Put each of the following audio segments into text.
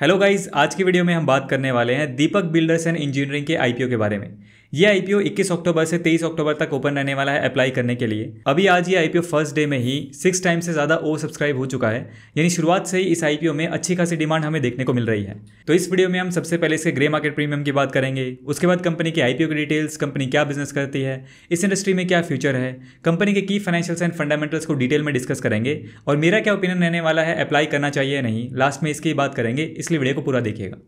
hello guys आज की video में हम बात करने वाले हैं दीपक बिल्डर्स एंड इंजीनियरिंग के आईपीओ के बारे में ये आईपीओ 21 अक्टूबर से 23 अक्टूबर तक ओपन रहने वाला है अप्लाई करने के लिए अभी आज ये आईपीओ फर्स्ट डे में ही सिक्स टाइम से ज़्यादा ओ सब्सक्राइब हो चुका है यानी शुरुआत से ही इस आईपीओ में अच्छी खासी डिमांड हमें देखने को मिल रही है तो इस वीडियो में हम सबसे पहले इसके ग्रे मार्केट प्रीमियम की बात करेंगे उसके बाद कंपनी की आईपीओ की डिटेल्स कंपनी क्या बिजनेस करती है इस इंडस्ट्री में क्या फ्यूचर है कंपनी के की फाइनेंशियल्स एंड फंडामेंटल्स को डिटेल में डिस्कस करेंगे और मेरा क्या ओपिनियन रहने वाला है अप्लाई करना चाहिए नहीं लास्ट में इसकी बात करेंगे इसलिए वीडियो को पूरा देखिएगा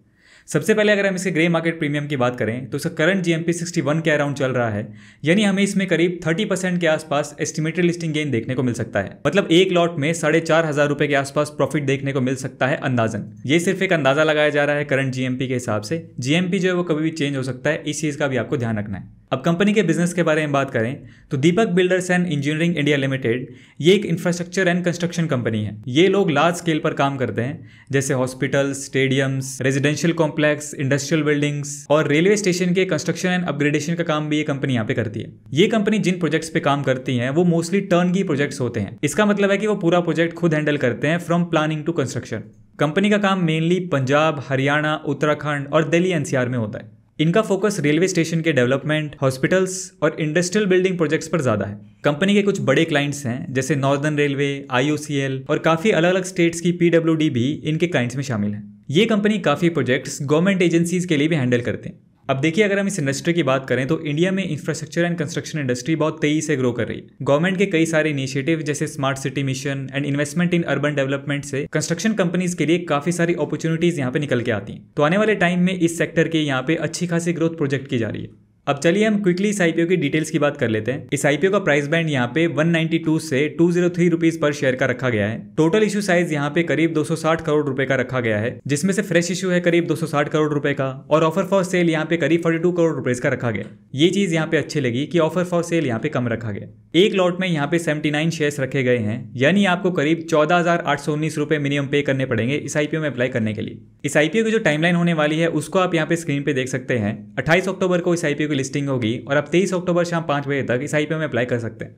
सबसे पहले अगर हम इसके ग्रे मार्केट प्रीमियम की बात करें तो इसका current G M P sixty one के अराउंड चल रहा है यानी हमें इसमें करीब थर्टी परसेंट के आसपास एस्टिमेटेड लिस्टिंग गेन देखने को मिल सकता है मतलब एक लॉट में साढ़े चार हजार रुपए के आसपास प्रॉफिट देखने को मिल सकता है अंदाजन ये सिर्फ एक अंदाजा लगाया जा रहा है करंट जीएमपी के हिसाब से जीएमपी जो है वो कभी भी चेंज हो सकता है इस चीज का भी आपको ध्यान रखना है अब कंपनी के बिजनेस के बारे में बात करें तो Deepak Builders and Engineering India Limited ये एक इंफ्रास्ट्रक्चर एंड कंस्ट्रक्शन कंपनी है ये लोग लार्ज स्केल पर काम करते हैं जैसे hospitals stadiums residential complex industrial buildings और रेलवे स्टेशन के कंस्ट्रक्शन एंड अपग्रेडेशन का काम भी ये कंपनी यहाँ पे करती है ये कंपनी जिन प्रोजेक्ट्स पे काम करती है वो मोस्टली टर्न की प्रोजेक्ट्स होते हैं इसका मतलब है कि वो पूरा प्रोजेक्ट खुद हैंडल करते हैं from planning to construction company का काम मेनली पंजाब हरियाणा उत्तराखंड और दिल्ली एनसीआर में होता है इनका फोकस रेलवे स्टेशन के डेवलपमेंट हॉस्पिटल्स और इंडस्ट्रियल बिल्डिंग प्रोजेक्ट्स पर ज्यादा है कंपनी के कुछ बड़े क्लाइंट्स हैं जैसे नॉर्दर्न रेलवे आईओसीएल और काफी अलग अलग स्टेट्स की पीडब्ल्यूडी भी इनके क्लाइंट्स में शामिल है ये कंपनी काफी प्रोजेक्ट्स गवर्नमेंट एजेंसीज के लिए भी हैंडल करते हैं अब देखिए अगर हम इस इंडस्ट्री की बात करें तो इंडिया में इंफ्रास्ट्रक्चर एंड कंस्ट्रक्शन इंडस्ट्री बहुत तेजी से ग्रो कर रही है गवर्नमेंट के कई सारे इनिशिएटिव जैसे smart city mission and investment in urban development से कंस्ट्रक्शन कंपनीज के लिए काफी सारी अपॉर्चुनिटीज यहाँ पे निकल के आती है तो आने वाले टाइम में इस सेक्टर के यहाँ पे अच्छी खासी ग्रोथ प्रोजेक्ट की जा रही है अब चलिए हम क्विकली इस आईपीओ की डिटेल्स की बात कर लेते हैं इस आईपीओ का प्राइस बैंड यहाँ पे 192 से 203 जीरो पर शेयर का रखा गया है टोटल इशू साइज यहाँ पे करीब 260 करोड़ रुपए का रखा गया है जिसमें से फ्रेश इशू है करीब 260 करोड़ रुपए का और ऑफर फॉर सेल यहाँ पे करीब 42 करोड़ रुपए का रखा गया ये चीज यहाँ पे अच्छी लगी कि ऑफर फॉर सेल यहाँ पे कम रखा गया एक लॉट में यहाँ पे सेवेंटी शेयर्स रखे गए हैं यानी आपको करीब चौदह रुपए मिनिमम पे करने पड़ेंगे इस आईपीओ में अप्लाई करने के लिए इस आईपीओ की जो टाइमलाइन होने वाली है उसको आप यहाँ पे स्क्रीन पे देख सकते हैं अट्ठाईस अक्टूबर को इस आईपीओ लिस्टिंग होगी और आप तेईस अक्टूबर शाम पाँच बजे तक इस आई में अप्लाई कर सकते हैं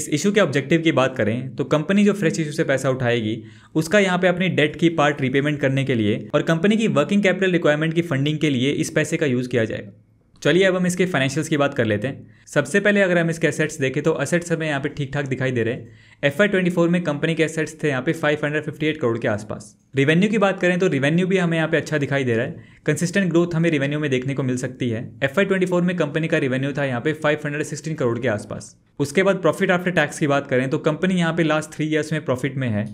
इस इशू के ऑब्जेक्टिव की बात करें तो कंपनी जो फ्रेश इशू से पैसा उठाएगी उसका यहाँ पे अपनी डेट की पार्ट रिपेमेंट करने के लिए और कंपनी की वर्किंग कैपिटल रिक्वायरमेंट की फंडिंग के लिए इस पैसे का यूज़ किया जाएगा चलिए अब हम इसके फाइनेंशियल्स की बात कर लेते हैं सबसे पहले अगर हम इसके एसेट्स देखें तो एसेट्स हमें यहाँ पे ठीक ठाक दिखाई दे रहे हैं एफ आई ट्वेंटी फोर में कंपनी के एसेट्स थे यहाँ पे 558 करोड़ के आसपास रिवेन्यू की बात करें तो रिवेन्यू भी हमें यहाँ पे अच्छा दिखाई दे रहा है कंसिस्टेंट ग्रोथ हमें रिवेन्यू में देखने को मिल सकती है एफ आई ट्वेंटी फोर में कंपनी का रिवेन्यू था यहाँ पे सिक्सटीन करोड़ के आसपास उसके बाद प्रॉफिट आफ्टर टैक्स की बात करें तो कंपनी यहाँ पे लास्ट थ्री ईयर्स में प्रॉफिट में है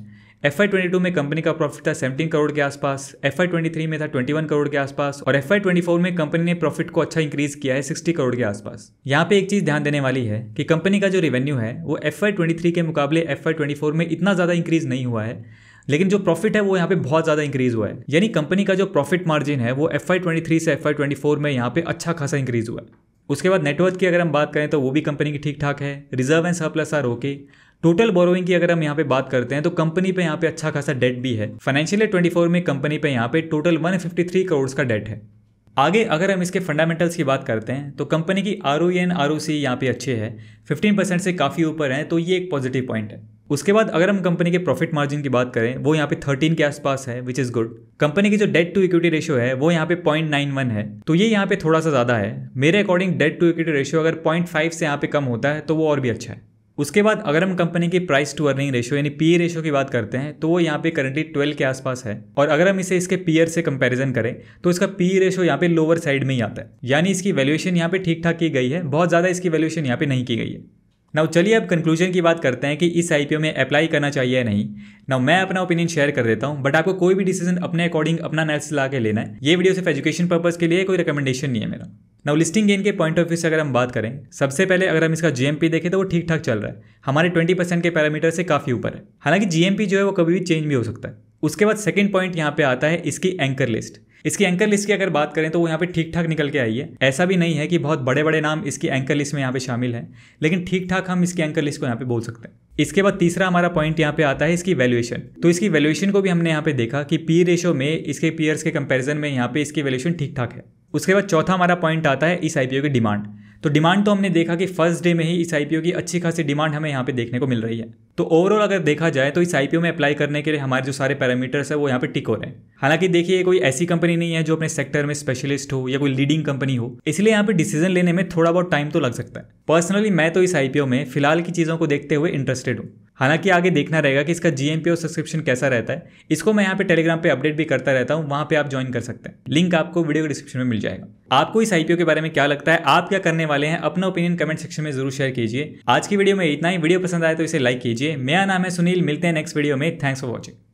एफ आई ट्वेंटी टू में कंपनी का प्रॉफिट था सेवेंटीन करोड़ के आसपास एफ आई ट्वेंटी थ्री में था ट्वेंटी वन करोड़ के आसपास और एफ आई ट्वेंटी फोर में कंपनी ने प्रॉफिट को अच्छा इंक्रीज किया है सिक्सटी करोड़ के आसपास यहाँ पे एक चीज ध्यान देने वाली है कि कंपनी का जो रेवेन्यू है वो एफ आई ट्वेंटी थ्री के मुकाबले एफ आई ट्वेंटी फोर में इतना ज़्यादा इंक्रीज नहीं हुआ है लेकिन जो प्रॉफिट है वो यहाँ पे बहुत ज़्यादा इंक्रीज हुआ है यानी कंपनी का जो प्रॉफिट मार्जिन है वो एफ आई ट्वेंटी थ्री से एफ आई ट्वेंटी फोर में यहाँ पे अच्छा खासा इंक्रीज हुआ है उसके बाद नेटवर्क की अगर हम बात करें तो वो भी कंपनी की ठीक ठाक है reserve and surplus are okay total borrowing की अगर हम यहाँ पे बात करते हैं तो कंपनी पे यहाँ पे अच्छा खासा डेट भी है फाइनेंशियल ट्वेंटी फोर में कंपनी पे यहाँ पे total one fifty three crore का डेट है आगे अगर हम इसके फंडामेंटल्स की बात करते हैं तो कंपनी की R O N R O C यहाँ पे अच्छे है फिफ्टीन परसेंट से काफ़ी ऊपर है तो ये एक पॉजिटिव पॉइंट है उसके बाद अगर हम कंपनी के प्रॉफिट मार्जिन की बात करें वो यहाँ पे थर्टीन के आसपास है विच इज़ गुड कंपनी की जो डेट टू इक्विटी रेशियो है वो यहाँ पे वन है तो ये यहाँ पे थोड़ा सा ज़्यादा है मेरे according debt to equity ratio अगर पॉइंट फाइव से यहाँ पे कम होता है तो वो और भी अच्छा है उसके बाद अगर हम कंपनी की प्राइस टू अर्निंग रेशो यानी पी रेशो e की बात करते हैं तो वो यहाँ पे करंटली 12 के आसपास है और अगर हम इसे इसके पीयर से कंपैरिजन करें तो इसका पी रेशो e यहाँ पे लोअर साइड में ही आता है यानी इसकी वैल्यूएशन यहाँ पे ठीक ठाक की गई है बहुत ज़्यादा इसकी वैल्यूएशन यहाँ पे नहीं की गई है नाउ चलिए अब कंक्लूजन की बात करते हैं कि इस आई में अप्लाई करना चाहिए या नहीं नाउ मैं अपना ओपिनियन शेयर कर देता हूँ बट आपको कोई भी डिसीजन अपने अकॉर्डिंग अपना नेट्स ला के लेना है ये वीडियो सिर्फ एजुकेशन पर्पज के लिए कोई रिकमेंडेशन नहीं है मेरा नाउ लिस्टिंग गेन के पॉइंट ऑफ व्यू से अगर हम बात करें सबसे पहले अगर हम इसका जीएमपी देखें तो वो ठीक ठाक चल रहा है हमारे 20 परसेंट के पैरामीटर से काफ़ी ऊपर है हालांकि जीएमपी जो है वो कभी भी चेंज भी हो सकता है उसके बाद सेकंड पॉइंट यहाँ पे आता है इसकी एंकर लिस्ट इसकी एंकर लिस्ट की अगर बात करें तो वो यहाँ पे ठीक ठाक निकल के आई है ऐसा भी नहीं है कि बहुत बड़े बड़े नाम इसकी एंकर लिस्ट में यहाँ पे शामिल हैं लेकिन ठीक ठाक हम इसकी एंकर लिस्ट को यहाँ पे बोल सकते हैं इसके बाद तीसरा हमारा पॉइंट यहाँ पे आता है इसकी वैल्यूएशन तो इसकी वैल्यूएशन को भी हमने यहाँ पे देखा कि पी रेशो में इसके पीयर्स के कंपेरिजन में यहाँ पे इसकी वैल्यूएशन ठीक ठाक है उसके बाद चौथा हमारा पॉइंट आता है इस आईपीओ की डिमांड तो डिमांड तो हमने देखा कि फर्स्ट डे में ही इस आईपीओ की अच्छी खासी डिमांड हमें यहाँ पे देखने को मिल रही है तो ओवरऑल अगर देखा जाए तो इस आईपीओ में अप्लाई करने के लिए हमारे जो सारे पैरामीटर्स है वो यहाँ पे टिक हो रहे हैं हालांकि देखिए कोई ऐसी कंपनी नहीं है जो अपने सेक्टर में स्पेशलिस्ट हो या कोई लीडिंग कंपनी हो इसलिए यहाँ पे डिसीजन लेने में थोड़ा बहुत टाइम तो लग सकता है पर्सनली मैं तो इस आईपीओ में फिलहाल की चीज़ों को देखते हुए इंटरेस्टेड हूँ हालांकि आगे देखना रहेगा कि इसका जी और सब्सक्रिप्शन कैसा रहता है इसको मैं यहाँ पे टेलीग्राम पे अपडेट भी करता रहता हूँ वहाँ पे आप ज्वाइन कर सकते हैं लिंक आपको वीडियो के डिस्क्रिप्शन में मिल जाएगा आपको इस आईपीओ के बारे में क्या लगता है आप क्या करने वाले हैं अपना ओपिनियन कमेंट सेक्शन में जरूर शेयर कीजिए आज की वीडियो में इतना ही वीडियो पसंद आए तो इसे लाइक कीजिए मेरा नाम है सुनील मिलते हैं नेक्स्ट वीडियो में थैंक्स फॉर वॉचिंग